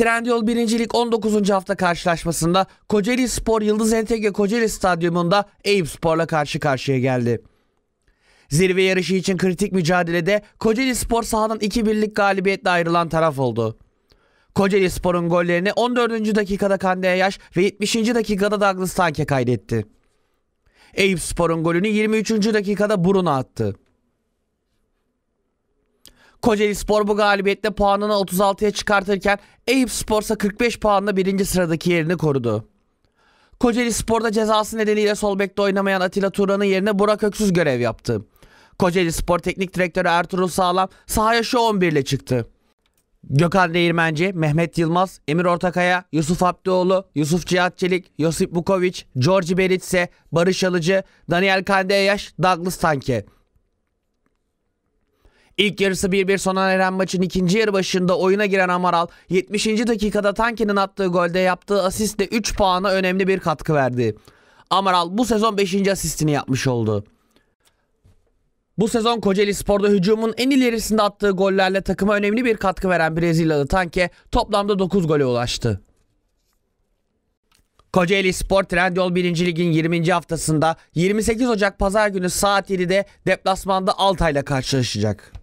Trendyol birincilik 19. hafta karşılaşmasında Kocaeli Spor Yıldız Entegre Kocaeli Stadyumunda Eyüp Spor'la karşı karşıya geldi. Zirve yarışı için kritik mücadelede Kocaeli Spor sahadan 2-1'lik galibiyetle ayrılan taraf oldu. Kocaeli Spor'un gollerini 14. dakikada Kandaya Yaş ve 70. dakikada Douglas Tanke kaydetti. Eyüp Spor'un golünü 23. dakikada Burun'a attı. Kocaeli Spor bu galibiyette puanını 36'ya çıkartırken Eyüp Spor'sa 45 puanla birinci sıradaki yerini korudu. Kocaeli Spor'da cezası nedeniyle sol bekte oynamayan Atilla Turan'ın yerine Burak Öksüz görev yaptı. Kocaeli Spor Teknik Direktörü Ertuğrul Sağlam sahaya şu 11 ile çıktı. Gökhan Değirmenci, Mehmet Yılmaz, Emir Ortakaya, Yusuf Abdioğlu, Yusuf Cihat Çelik, Josip Vukovic, Georgi Beritse, Barış Alıcı, Daniel Kandeyaş, Douglas Tanke. İlk yarısı 1-1 sona eren maçın ikinci yarı başında oyuna giren Amaral 70. dakikada Tanki'nin attığı golde yaptığı asistle 3 puana önemli bir katkı verdi. Amaral bu sezon 5. asistini yapmış oldu. Bu sezon Kocaeli Spor'da hücumun en ilerisinde attığı gollerle takıma önemli bir katkı veren Brezilyalı Tanke toplamda 9 gole ulaştı. Kocaeli Spor Trendyol 1. Lig'in 20. haftasında 28 Ocak Pazar günü saat 7'de deplasmanda Altay'la karşılaşacak.